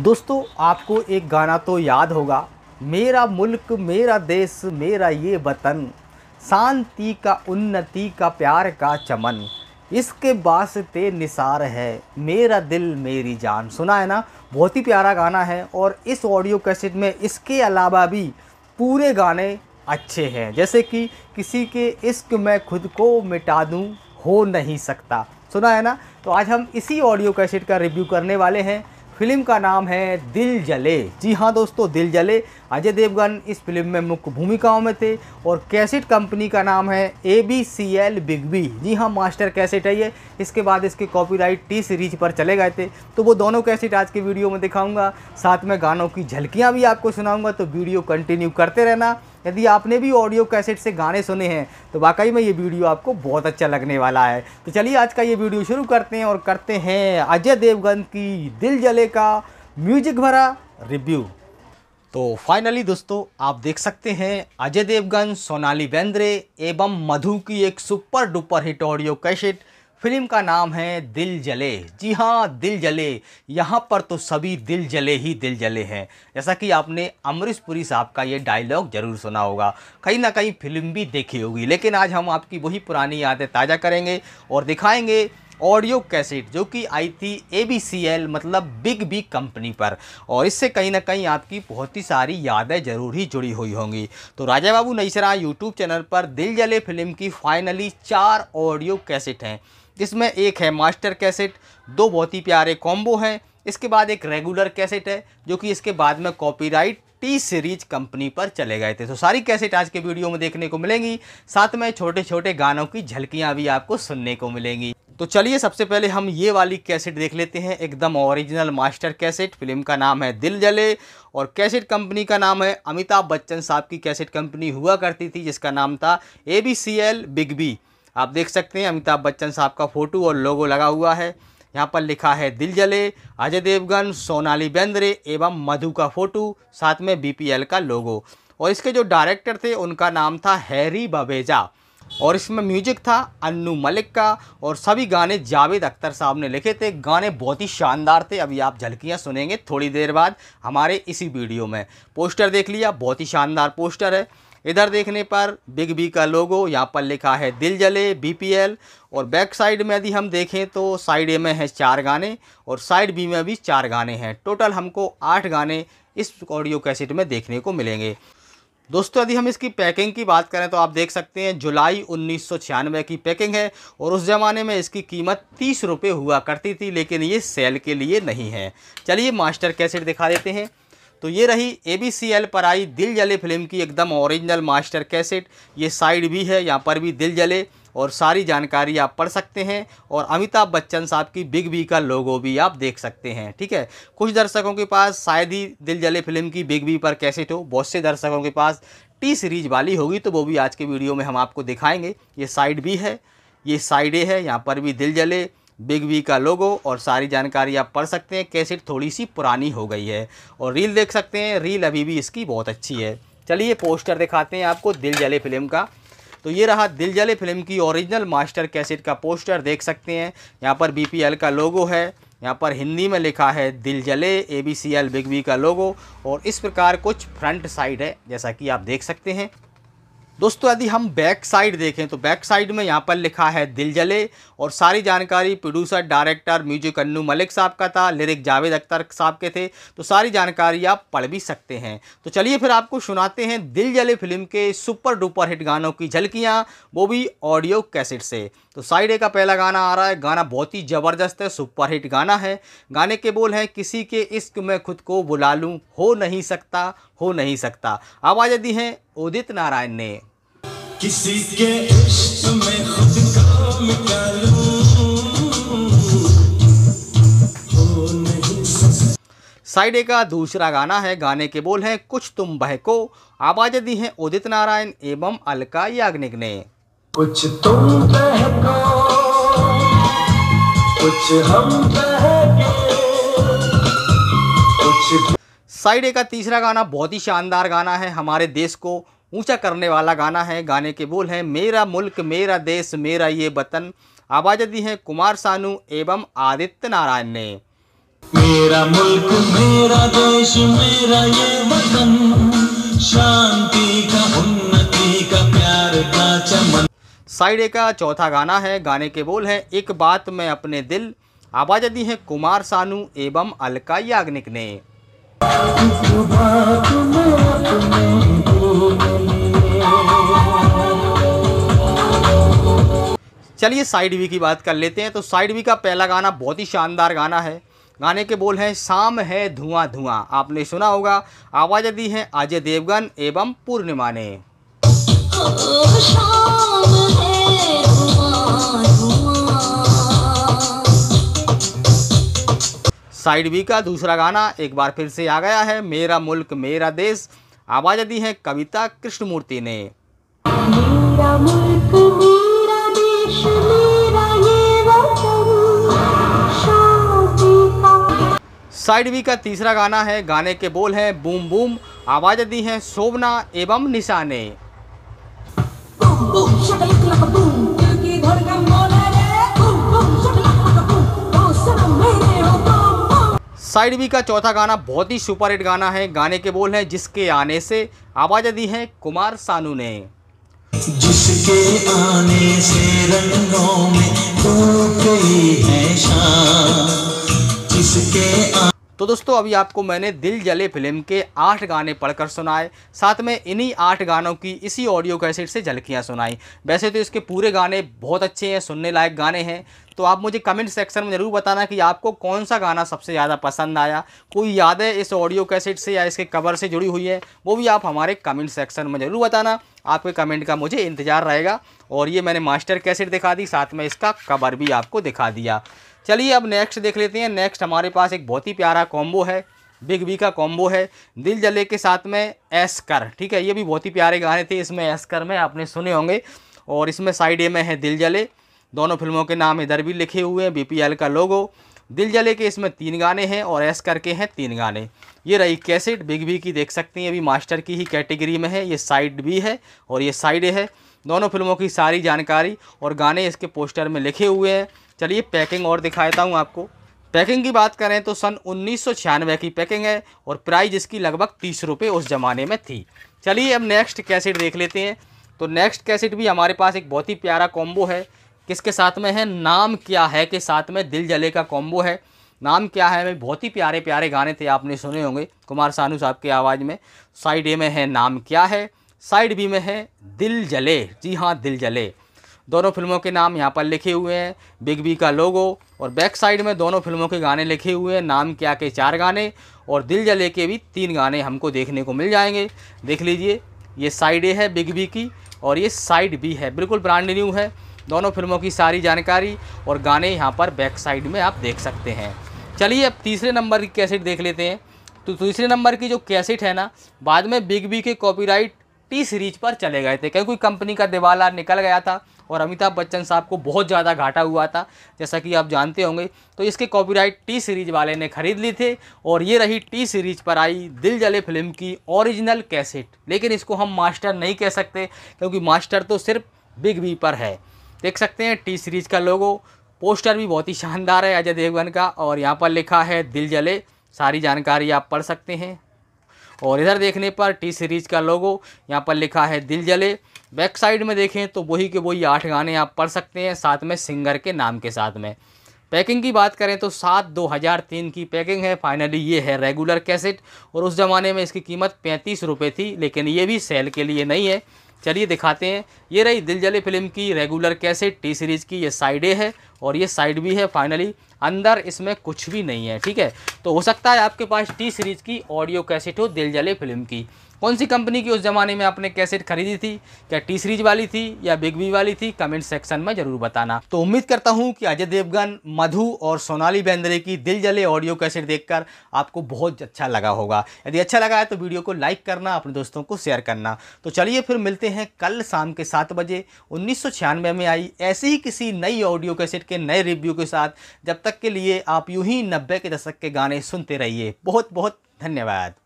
दोस्तों आपको एक गाना तो याद होगा मेरा मुल्क मेरा देश मेरा ये वतन शांति का उन्नति का प्यार का चमन इसके वास्ते निसार है मेरा दिल मेरी जान सुना है ना बहुत ही प्यारा गाना है और इस ऑडियो कैसेट में इसके अलावा भी पूरे गाने अच्छे हैं जैसे कि किसी के इश्क में खुद को मिटा दूँ हो नहीं सकता सुना है ना तो आज हम इसी ऑडियो कैसेट का रिव्यू करने वाले हैं फिल्म का नाम है दिल जले जी हाँ दोस्तों दिल जले अजय देवगन इस फिल्म में मुख्य भूमिकाओं में थे और कैसेट कंपनी का नाम है A B C L big B जी हाँ मास्टर कैसेट है ये इसके बाद इसके कॉपीराइट टी सीरीज पर चले गए थे तो वो दोनों कैसेट आज के वीडियो में दिखाऊंगा साथ में गानों की झलकियाँ भी आपको सुनाऊँगा तो वीडियो कंटिन्यू करते रहना यदि आपने भी ऑडियो कैसेट से गाने सुने हैं तो वाकई में ये वीडियो आपको बहुत अच्छा लगने वाला है तो चलिए आज का ये वीडियो शुरू करते हैं और करते हैं अजय देवगन की दिल जले का म्यूजिक भरा रिव्यू तो फाइनली दोस्तों आप देख सकते हैं अजय देवगन सोनाली बेंद्रे एवं मधु की एक super duper hit audio cassette film का नाम है दिल जले जी हाँ दिल जले यहाँ पर तो सभी दिल जले ही दिल जले हैं जैसा कि आपने अमरीश पुरी साहब का ये डायलॉग ज़रूर सुना होगा कहीं ना कहीं फिल्म भी देखी होगी लेकिन आज हम आपकी वही पुरानी यादें ताज़ा करेंगे और दिखाएंगे ऑडियो कैसेट जो कि आई थी ए बी सी एल मतलब बिग बी कंपनी पर और इससे कहीं ना कहीं आपकी बहुत ही सारी यादें जरूर ही जुड़ी हुई होंगी तो राजा बाबू नईसरा यूट्यूब चैनल पर दिल जले फिल्म की फाइनली चार ऑडियो कैसेट हैं इसमें एक है मास्टर कैसेट दो बहुत ही प्यारे कॉम्बो हैं इसके बाद एक रेगुलर कैसेट है जो कि इसके बाद में कॉपीराइट टी सीरीज कंपनी पर चले गए थे तो सारी कैसेट आज के वीडियो में देखने को मिलेंगी साथ में छोटे छोटे गानों की झलकियाँ भी आपको सुनने को मिलेंगी तो चलिए सबसे पहले हम ये वाली कैसेट देख लेते हैं एकदम ओरिजिनल मास्टर कैसेट फिल्म का नाम है दिल जले और कैसेट कंपनी का नाम है अमिताभ बच्चन साहब की कैसेट कंपनी हुआ करती थी जिसका नाम था A B C L big B आप देख सकते हैं अमिताभ बच्चन साहब का फ़ोटो और लोगो लगा हुआ है यहाँ पर लिखा है दिल जले अजय देवगन सोनाली बेंद्रे एवं मधु का फ़ोटो साथ में बीपीएल का लोगो और इसके जो डायरेक्टर थे उनका नाम था हैरी बबेजा और इसमें म्यूजिक था अन्नू मलिक का और सभी गाने जावेद अख्तर साहब ने लिखे थे गाने बहुत ही शानदार थे अभी आप झलकियाँ सुनेंगे थोड़ी देर बाद हमारे इसी वीडियो में पोस्टर देख लिया बहुत ही शानदार पोस्टर है इधर देखने पर बिग बी का लोगो यहाँ पर लिखा है दिल जले बीपीएल और बैक साइड में यदि हम देखें तो साइड ए में है चार गाने और साइड बी में भी चार गाने हैं टोटल हमको आठ गाने इस ऑडियो कैसेट में देखने को मिलेंगे दोस्तों यदि हम इसकी पैकिंग की बात करें तो आप देख सकते हैं जुलाई उन्नीस की पैकिंग है और उस ज़माने में इसकी कीमत तीस रुपये हुआ करती थी लेकिन ये सेल के लिए नहीं है चलिए मास्टर कैसेट दिखा देते हैं तो ये रही ए बी सी एल पर आई दिल जले फिल्म की एकदम ओरिजिनल मास्टर कैसेट ये साइड भी है यहाँ पर भी दिल जले और सारी जानकारी आप पढ़ सकते हैं और अमिताभ बच्चन साहब की बिग बी का लोगो भी आप देख सकते हैं ठीक है कुछ दर्शकों के पास शायद ही दिल जले फिल्म की बिग बी पर कैसेट हो बहुत से दर्शकों के पास टी सीरीज वाली होगी तो वो भी आज के वीडियो में हम आपको दिखाएंगे ये साइड भी है ये साइड ए है यहाँ पर भी दिल जले बिग बी का लोगो और सारी जानकारी आप पढ़ सकते हैं कैसेट थोड़ी सी पुरानी हो गई है और रील देख सकते हैं रील अभी भी इसकी बहुत अच्छी है चलिए पोस्टर दिखाते हैं आपको दिल जले फिल्म का तो ये रहा दिल जले फिल्म की ओरिजिनल मास्टर कैसेट का पोस्टर देख सकते हैं यहाँ पर बी का लोगो है यहाँ पर हिंदी में लिखा है Dil Jale A B C L big B का लोगो और इस प्रकार कुछ फ्रंट साइड है जैसा कि आप देख सकते हैं दोस्तों यदि हम बैक साइड देखें तो बैक साइड में यहाँ पर लिखा है दिल जले और सारी जानकारी producer director music Annu Malik साहब का था लिरिक जावेद अख्तर साहब के थे तो सारी जानकारी आप पढ़ भी सकते हैं तो चलिए फिर आपको सुनाते हैं दिल जले फिल्म के सुपर डुपर हिट गानों की झलकियाँ वो भी ऑडियो कैसेट से तो साइडे का पहला गाना आ रहा है गाना बहुत ही ज़बरदस्त है सुपर हिट गाना है गाने के बोल हैं किसी के इश्क में खुद को बुला लूँ हो नहीं सकता हो नहीं सकता आवाज़ दी हैं उदित नारायण ने किसी के इश्क में खुद का साइडे का दूसरा गाना है गाने के बोल हैं कुछ तुम बहको आवाज दी है उदित नारायण एवं अलका याग्निक ने कुछ तुम बहको कुछ हम कुछ साइड ए का तीसरा गाना बहुत ही शानदार गाना है हमारे देश को ऊंचा करने वाला गाना है गाने के बोल हैं मेरा मुल्क मेरा देश मेरा ये वतन आवाज़ दी है कुमार सानू एवं आदित्य नारायण ने मेरा मुल्क मेरा देश मेरा ये वतन शांति का उन्नति का प्यार का चमन साइड ए का चौथा गाना है गाने के बोल हैं एक बात मैं अपने दिल आवाज़ दी है कुमार सानू एवं अलका याग्निक ने चलिए साइड वी की बात कर लेते हैं तो साइड वी का पहला गाना बहुत ही शानदार गाना है गाने के बोल हैं शाम है धुआं धुआं आपने सुना होगा आवाज़ दी है अजय देवगन एवं पूर्णिमा ने साइड बी का दूसरा गाना एक बार फिर से आ गया है मेरा मुल्क मेरा देश आवाज़ दी है कविता कृष्णमूर्ति ने मेरा मुल्क, साइड बी का तीसरा गाना है गाने के बोल हैं बूम बूम आवाज़ दी हैं शोभना एवं निशाने साइड बी का चौथा गाना बहुत ही सुपरहिट गाना है गाने के बोल हैं जिसके आने से आवाज़ दी है कुमार सानू ने जिसके आने से रंगों में है शान तो दोस्तों अभी आपको मैंने दिल जले फिल्म के आठ गाने पढ़कर सुनाए साथ में इन्हीं आठ गानों की इसी ऑडियो कैसेट से झलकियाँ सुनाई वैसे तो इसके पूरे गाने बहुत अच्छे हैं सुनने लायक गाने हैं तो आप मुझे कमेंट सेक्शन में ज़रूर बताना कि आपको कौन सा गाना सबसे ज़्यादा पसंद आया कोई यादें इस ऑडियो कैसेट से या इसके कवर से जुड़ी हुई है वो भी आप हमारे कमेंट सेक्शन में ज़रूर बताना आपके कमेंट का मुझे इंतज़ार रहेगा और ये मैंने मास्टर कैसेट दिखा दी साथ में इसका कवर भी आपको दिखा दिया चलिए अब नेक्स्ट देख लेते हैं नेक्स्ट हमारे पास एक बहुत ही प्यारा कॉम्बो है बिग बी का कॉम्बो है दिल जले के साथ में कर ठीक है ये भी बहुत ही प्यारे गाने थे इसमें कर में आपने सुने होंगे और इसमें साइड ए में है दिल जले दोनों फिल्मों के नाम इधर भी लिखे हुए हैं बी का लोगो दिल जले के इसमें तीन गाने हैं और एस करके हैं तीन गाने ये रही कैसेट बिग बी की देख सकते हैं अभी मास्टर की ही कैटेगरी में है ये साइड बी है और ये साइड ए है दोनों फिल्मों की सारी जानकारी और गाने इसके पोस्टर में लिखे हुए हैं चलिए पैकिंग और दिखाता हूँ आपको पैकिंग की बात करें तो सन उन्नीस की पैकिंग है और प्राइस इसकी लगभग तीस रुपये उस ज़माने में थी चलिए अब नेक्स्ट कैसेट देख लेते हैं तो नेक्स्ट कैसेट भी हमारे पास एक बहुत ही प्यारा कॉम्बो है किसके साथ में है नाम क्या है के साथ में दिल जले का कॉम्बो है नाम क्या है में बहुत ही प्यारे प्यारे गाने थे आपने सुने होंगे कुमार सानू साहब की आवाज़ में साइड ए में है नाम क्या है साइड बी में है दिल जले जी हाँ दिल जले दोनों फिल्मों के नाम यहाँ पर लिखे हुए हैं बिग बी का लोगो और बैक साइड में दोनों फिल्मों के गाने लिखे हुए हैं नाम क्या के चार गाने और दिल जले के भी तीन गाने हमको देखने को मिल जाएंगे देख लीजिए ये साइड ए है बिग बी की और ये साइड बी है बिल्कुल ब्रांड न्यू है दोनों फिल्मों की सारी जानकारी और गाने यहाँ पर बैक साइड में आप देख सकते हैं चलिए अब तीसरे नंबर की कैसेट देख लेते हैं तो तीसरे नंबर की जो कैसेट है ना बाद में बिग बी के कॉपीराइट टी सीरीज पर चले गए थे क्योंकि कंपनी का दिवाला निकल गया था और अमिताभ बच्चन साहब को बहुत ज़्यादा घाटा हुआ था जैसा कि आप जानते होंगे तो इसके कॉपीराइट टी सीरीज वाले ने खरीद ली थे और ये रही टी सीरीज पर आई दिल जले फिल्म की ओरिजिनल कैसेट लेकिन इसको हम मास्टर नहीं कह सकते क्योंकि मास्टर तो सिर्फ बिग बी पर है देख सकते हैं टी सीरीज का लोगो पोस्टर भी बहुत ही शानदार है अजय देवगन का और यहाँ पर लिखा है दिल जले सारी जानकारी आप पढ़ सकते हैं और इधर देखने पर टी सीरीज़ का लोगो यहाँ पर लिखा है दिल जले बैक साइड में देखें तो वही के वही आठ गाने आप पढ़ सकते हैं साथ में सिंगर के नाम के साथ में पैकिंग की बात करें तो सात दो हज़ार तीन की पैकिंग है फाइनली ये है रेगुलर कैसेट और उस ज़माने में इसकी कीमत पैंतीस रुपये थी लेकिन ये भी सेल के लिए नहीं है चलिए दिखाते हैं ये रही दिल जले फिल्म की रेगुलर कैसेट टी सीरीज़ की ये साइड है और ये साइड भी है फाइनली अंदर इसमें कुछ भी नहीं है ठीक है तो हो सकता है आपके पास टी सीरीज़ की ऑडियो कैसेट हो दिल जले फिल्म की कौन सी कंपनी की उस ज़माने में आपने कैसेट खरीदी थी क्या टी सीरीज वाली थी या बिग बी वाली थी कमेंट सेक्शन में ज़रूर बताना तो उम्मीद करता हूँ कि अजय देवगन मधु और सोनाली बेंद्रे की दिल जले ऑडियो कैसेट देखकर आपको बहुत अच्छा लगा होगा यदि अच्छा लगा है तो वीडियो को लाइक करना अपने दोस्तों को शेयर करना तो चलिए फिर मिलते हैं कल शाम के सात बजे उन्नीस में आई ऐसे ही किसी नई ऑडियो कैसेट के नए रिव्यू के साथ जब तक के लिए आप यूं ही नब्बे के दशक के गाने सुनते रहिए बहुत बहुत धन्यवाद